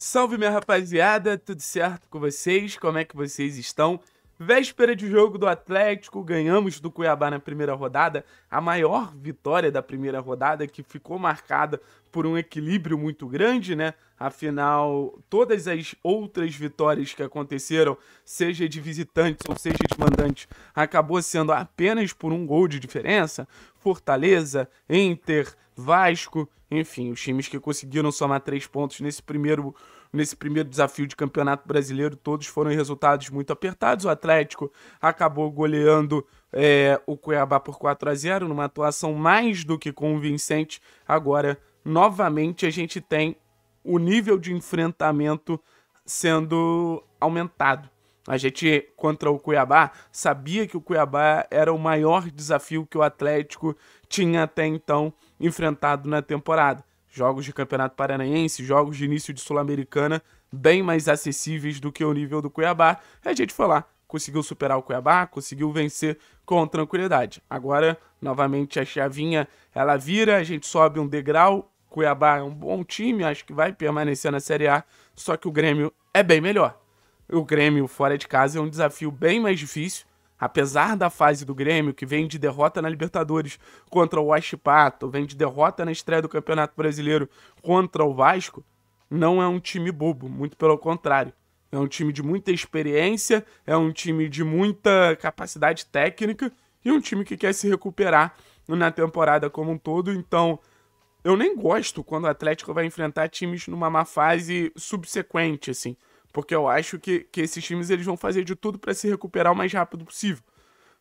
Salve, minha rapaziada, tudo certo com vocês? Como é que vocês estão? Véspera de jogo do Atlético, ganhamos do Cuiabá na primeira rodada, a maior vitória da primeira rodada que ficou marcada por um equilíbrio muito grande, né? Afinal, todas as outras vitórias que aconteceram, seja de visitantes ou seja de mandantes, acabou sendo apenas por um gol de diferença. Fortaleza, Inter, Vasco, enfim, os times que conseguiram somar três pontos nesse primeiro nesse primeiro desafio de campeonato brasileiro, todos foram resultados muito apertados. O Atlético acabou goleando é, o Cuiabá por 4 a 0 numa atuação mais do que convincente. Agora, novamente, a gente tem o nível de enfrentamento sendo aumentado. A gente, contra o Cuiabá, sabia que o Cuiabá era o maior desafio que o Atlético tinha até então enfrentado na temporada jogos de Campeonato Paranaense, jogos de início de Sul-Americana, bem mais acessíveis do que o nível do Cuiabá. A gente foi lá, conseguiu superar o Cuiabá, conseguiu vencer com tranquilidade. Agora, novamente, a chavinha ela vira, a gente sobe um degrau. Cuiabá é um bom time, acho que vai permanecer na Série A, só que o Grêmio é bem melhor. O Grêmio fora de casa é um desafio bem mais difícil, Apesar da fase do Grêmio, que vem de derrota na Libertadores contra o pato vem de derrota na estreia do Campeonato Brasileiro contra o Vasco, não é um time bobo, muito pelo contrário. É um time de muita experiência, é um time de muita capacidade técnica e um time que quer se recuperar na temporada como um todo. Então, eu nem gosto quando o Atlético vai enfrentar times numa má fase subsequente, assim. Porque eu acho que, que esses times eles vão fazer de tudo para se recuperar o mais rápido possível.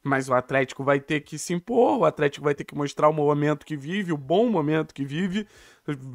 Mas o Atlético vai ter que se impor, o Atlético vai ter que mostrar o momento que vive, o bom momento que vive,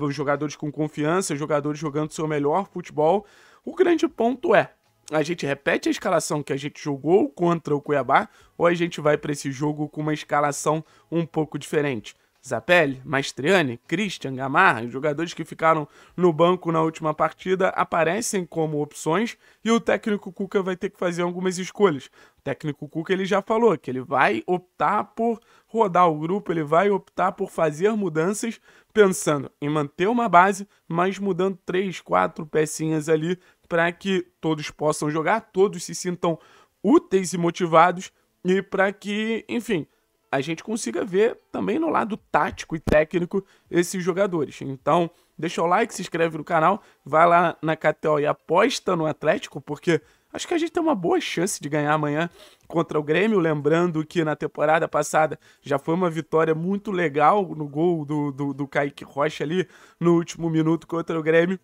os jogadores com confiança, os jogadores jogando seu melhor futebol. O grande ponto é: a gente repete a escalação que a gente jogou contra o Cuiabá ou a gente vai para esse jogo com uma escalação um pouco diferente? Zapelli, Mastriani, Christian, Gamarra, jogadores que ficaram no banco na última partida, aparecem como opções e o técnico Cuca vai ter que fazer algumas escolhas. O técnico Cuca ele já falou que ele vai optar por rodar o grupo, ele vai optar por fazer mudanças pensando em manter uma base, mas mudando três, quatro pecinhas ali para que todos possam jogar, todos se sintam úteis e motivados e para que, enfim, a gente consiga ver também no lado tático e técnico esses jogadores. Então, deixa o like, se inscreve no canal, vai lá na KTO e aposta no Atlético, porque acho que a gente tem uma boa chance de ganhar amanhã contra o Grêmio. Lembrando que na temporada passada já foi uma vitória muito legal no gol do, do, do Kaique Rocha ali no último minuto contra o Grêmio.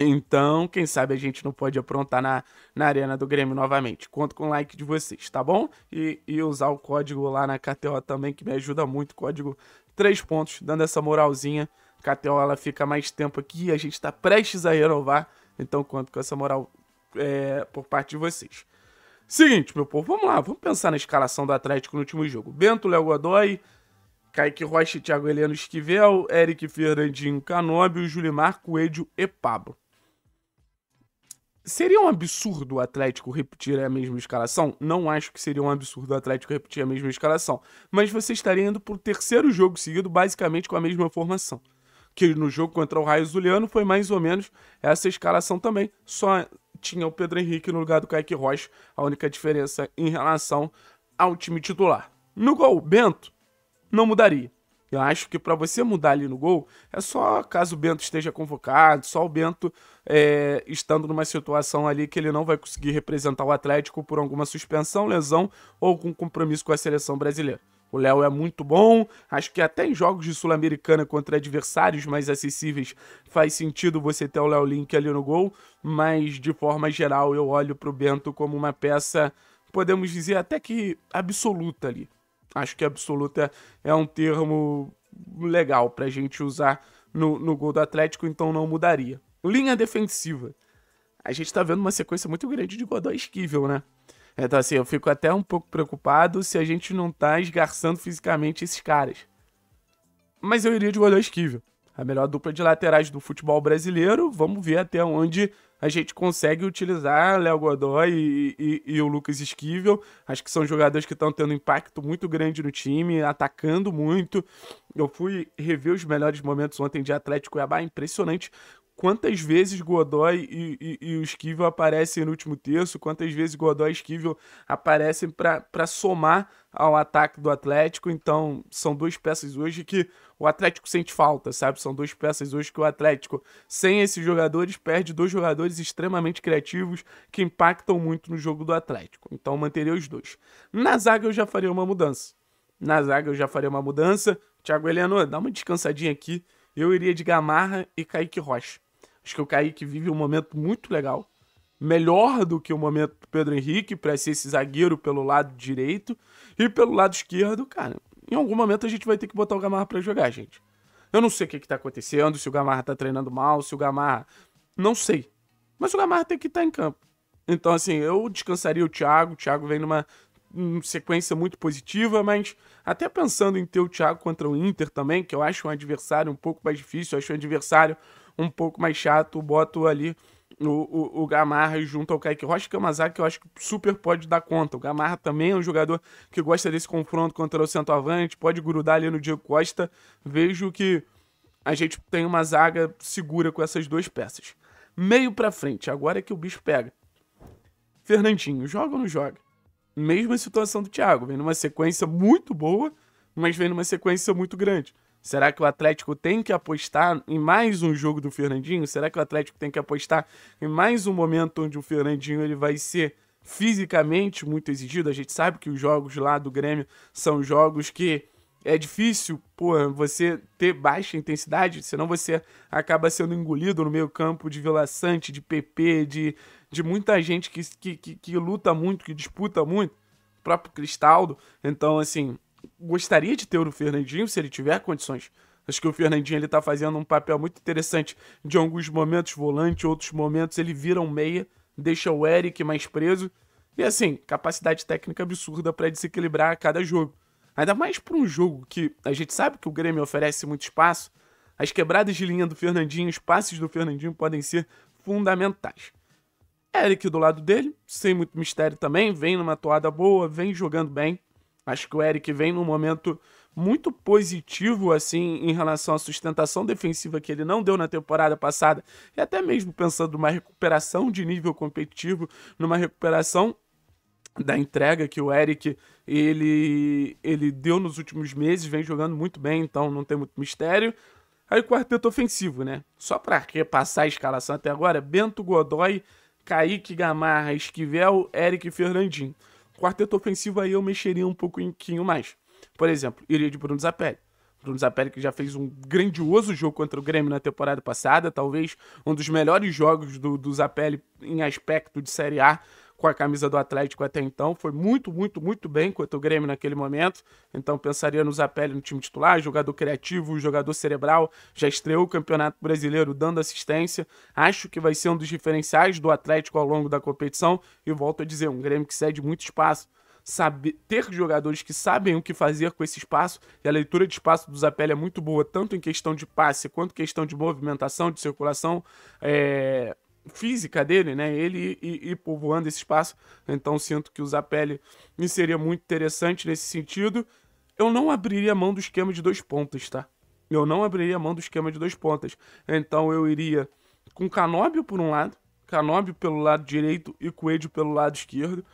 Então, quem sabe a gente não pode aprontar na, na Arena do Grêmio novamente. Conto com o like de vocês, tá bom? E, e usar o código lá na KTO também, que me ajuda muito. Código 3 pontos, dando essa moralzinha. KTO ela fica mais tempo aqui, a gente está prestes a renovar. Então, conto com essa moral é, por parte de vocês. Seguinte, meu povo, vamos lá, vamos pensar na escalação do Atlético no último jogo. Bento, Léo Godoy, Kaique Rocha, Thiago Heleno Esquivel, Eric Fernandinho, Canobio, Julimar, Coelho e Pablo. Seria um absurdo o Atlético repetir a mesma escalação? Não acho que seria um absurdo o Atlético repetir a mesma escalação. Mas você estaria indo para o terceiro jogo seguido, basicamente com a mesma formação. Que no jogo contra o Raio Zuliano foi mais ou menos essa escalação também. Só tinha o Pedro Henrique no lugar do Kaique Rocha, a única diferença em relação ao time titular. No gol, Bento não mudaria. Eu acho que para você mudar ali no gol, é só caso o Bento esteja convocado, só o Bento é, estando numa situação ali que ele não vai conseguir representar o Atlético por alguma suspensão, lesão ou com compromisso com a seleção brasileira. O Léo é muito bom, acho que até em jogos de Sul-Americana contra adversários mais acessíveis faz sentido você ter o Léo Link ali no gol, mas de forma geral eu olho para o Bento como uma peça, podemos dizer até que absoluta ali. Acho que absoluta é um termo legal para a gente usar no, no gol do Atlético, então não mudaria. Linha defensiva. A gente está vendo uma sequência muito grande de Godoy Esquivel, né? Então, assim, eu fico até um pouco preocupado se a gente não tá esgarçando fisicamente esses caras. Mas eu iria de Godoy Esquivel. A melhor dupla de laterais do futebol brasileiro. Vamos ver até onde a gente consegue utilizar Léo Godoy e, e, e, o Lucas Esquivel. Acho que são jogadores que estão tendo um impacto muito grande no time, atacando muito. Eu fui rever os melhores momentos ontem de Atlético Cuiabá, impressionante quantas vezes Godoy e, e, e, o Esquivel aparecem no último terço, quantas vezes Godoy e Esquivel aparecem para somar ao ataque do Atlético. Então, são duas peças hoje que o Atlético sente falta, sabe? São duas peças hoje que o Atlético, sem esses jogadores, perde dois jogadores extremamente criativos que impactam muito no jogo do Atlético. Então, manteria os dois. Na zaga, eu já faria uma mudança. Na zaga, eu já faria uma mudança. Thiago Heleno, dá uma descansadinha aqui. Eu iria de Gamarra e Kaique Rocha Acho que é o Kaique vive um momento muito legal. Melhor do que o momento do Pedro Henrique para ser esse zagueiro pelo lado direito. E pelo lado esquerdo, cara, em algum momento a gente vai ter que botar o Gamarra para jogar, gente. Eu não sei o que, que tá acontecendo, se o Gamarra tá treinando mal, se o Gamarra. Não sei. Mas o Gamarra tem que estar tá em campo. Então, assim, eu descansaria o Thiago. O Thiago vem numa uma sequência muito positiva, mas até pensando em ter o Thiago contra o Inter também, que eu acho um adversário um pouco mais difícil, acho um adversário um pouco mais chato, boto ali o, o, o Gamarra junto ao Kaique Rocha é zaga que eu acho que super pode dar conta. O Gamarra também é um jogador que gosta desse confronto contra o centroavante, pode grudar ali no Diego Costa. Vejo que a gente tem uma zaga segura com essas duas peças. Meio para frente, agora é que o bicho pega. Fernandinho, joga ou não joga? mesma situação do Thiago. Vem numa sequência muito boa, mas vem numa sequência muito grande. Será que o Atlético tem que apostar em mais um jogo do Fernandinho? Será que o Atlético tem que apostar em mais um momento onde o Fernandinho ele vai ser fisicamente muito exigido? A gente sabe que os jogos lá do Grêmio são jogos que é difícil, pô, você ter baixa intensidade, senão você acaba sendo engolido no meio campo de Vila Sante, de PP, de, de muita gente que, que, que, que luta muito, que disputa muito, o próprio Cristaldo. Então, assim, gostaria de ter o Fernandinho se ele tiver condições. Acho que o Fernandinho ele tá fazendo um papel muito interessante de alguns momentos volante, outros momentos ele vira um meia, deixa o Eric mais preso. E assim, capacidade técnica absurda para desequilibrar a cada jogo. Ainda mais para um jogo que a gente sabe que o Grêmio oferece muito espaço, as quebradas de linha do Fernandinho, os passes do Fernandinho podem ser fundamentais. Eric do lado dele, sem muito mistério também, vem numa toada boa, vem jogando bem. Acho que o Eric vem num momento muito positivo assim em relação à sustentação defensiva que ele não deu na temporada passada e até mesmo pensando numa recuperação de nível competitivo, numa recuperação da entrega que o Eric ele ele deu nos últimos meses, vem jogando muito bem, então não tem muito mistério. Aí o quarteto ofensivo, né? Só para repassar a escalação até agora, Bento Godoy, Kaique Gamarra, Esquivel, Eric Fernandinho. Quarteto ofensivo aí eu mexeria um pouquinho mais. Por exemplo, iria de Bruno Zapelli. Bruno Zapelli que já fez um grandioso jogo contra o Grêmio na temporada passada, talvez um dos melhores jogos do, do Zapelli em aspecto de Série A com a camisa do Atlético até então, foi muito, muito, muito bem contra o Grêmio naquele momento. Então pensaria no Zapelli no time titular, jogador criativo, jogador cerebral, já estreou o Campeonato Brasileiro dando assistência. Acho que vai ser um dos diferenciais do Atlético ao longo da competição e volto a dizer, um Grêmio que cede muito espaço. Saber, ter jogadores que sabem o que fazer com esse espaço, e a leitura de espaço do Zapelli é muito boa, tanto em questão de passe quanto questão de movimentação, de circulação. É, física dele, né? Ele e povoando esse espaço. Então sinto que usar pele me seria muito interessante nesse sentido. Eu não abriria mão do esquema de dois pontas, tá? Eu não abriria mão do esquema de dois pontas. Então eu iria com Canóbio por um lado, Canóbio pelo lado direito e Coelho pelo lado esquerdo.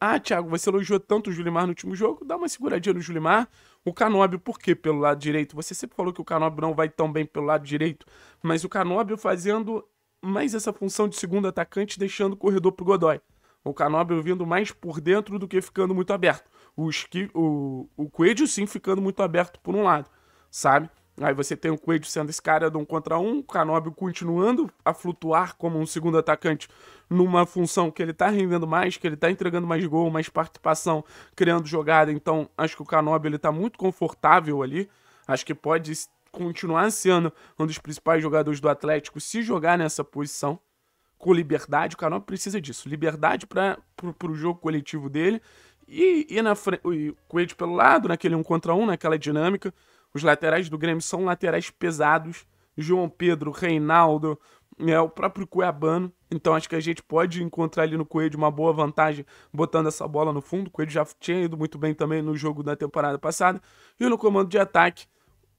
Ah, Thiago, você elogiou tanto o Julimar no último jogo, dá uma seguradinha no Julimar. O Canóbio, por quê? Pelo lado direito. Você sempre falou que o Canóbio não vai tão bem pelo lado direito, mas o Canóbio fazendo mais essa função de segundo atacante deixando o corredor para o Godoy. O Canóbio vindo mais por dentro do que ficando muito aberto. O, esqui, o, o Coelho sim ficando muito aberto por um lado, sabe? Aí você tem o Coelho sendo esse cara de um contra um, o Canóbio continuando a flutuar como um segundo atacante numa função que ele tá rendendo mais, que ele tá entregando mais gol, mais participação, criando jogada. Então, acho que o Canóbio ele tá muito confortável ali. Acho que pode continuar sendo um dos principais jogadores do Atlético se jogar nessa posição com liberdade. O Carol precisa disso. Liberdade para o jogo coletivo dele. E, e na frente, o Coelho pelo lado, naquele um contra um, naquela dinâmica. Os laterais do Grêmio são laterais pesados. João Pedro, Reinaldo, é o próprio Cuiabano. Então acho que a gente pode encontrar ali no Coelho uma boa vantagem botando essa bola no fundo. O Coelho já tinha ido muito bem também no jogo da temporada passada. E no comando de ataque,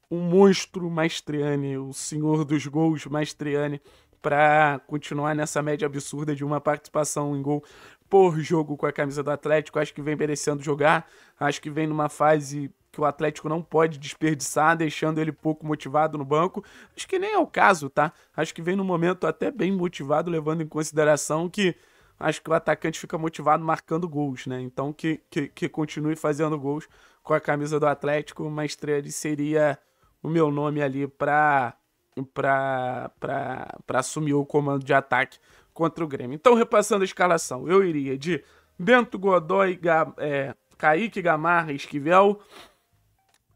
um monstro Maestriani, o senhor dos gols Maestriani, para continuar nessa média absurda de uma participação em gol por jogo com a camisa do Atlético. Acho que vem merecendo jogar, acho que vem numa fase que o Atlético não pode desperdiçar, deixando ele pouco motivado no banco. Acho que nem é o caso, tá? Acho que vem num momento até bem motivado, levando em consideração que acho que o atacante fica motivado marcando gols, né? Então que, que, que continue fazendo gols com a camisa do Atlético, uma seria o meu nome ali para para assumir o comando de ataque contra o Grêmio. Então, repassando a escalação, eu iria de Bento Godoy, Ga, é, Kaique Gamarra, Esquivel,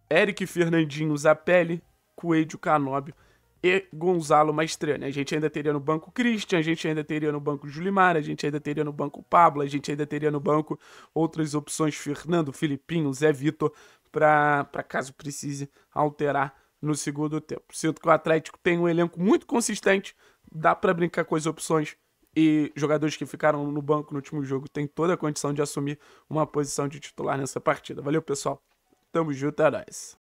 Eric Fernandinho, Zapelli, Coelho Canóbio e Gonzalo Maestrani. A gente ainda teria no banco Christian, a gente ainda teria no banco Julimar, a gente ainda teria no banco Pablo, a gente ainda teria no banco outras opções, Fernando, Filipinho, Zé Vitor, para caso precise alterar no segundo tempo. Sinto que o Atlético tem um elenco muito consistente, dá para brincar com as opções e jogadores que ficaram no banco no último jogo têm toda a condição de assumir uma posição de titular nessa partida. Valeu, pessoal. Tamo junto, é nóis.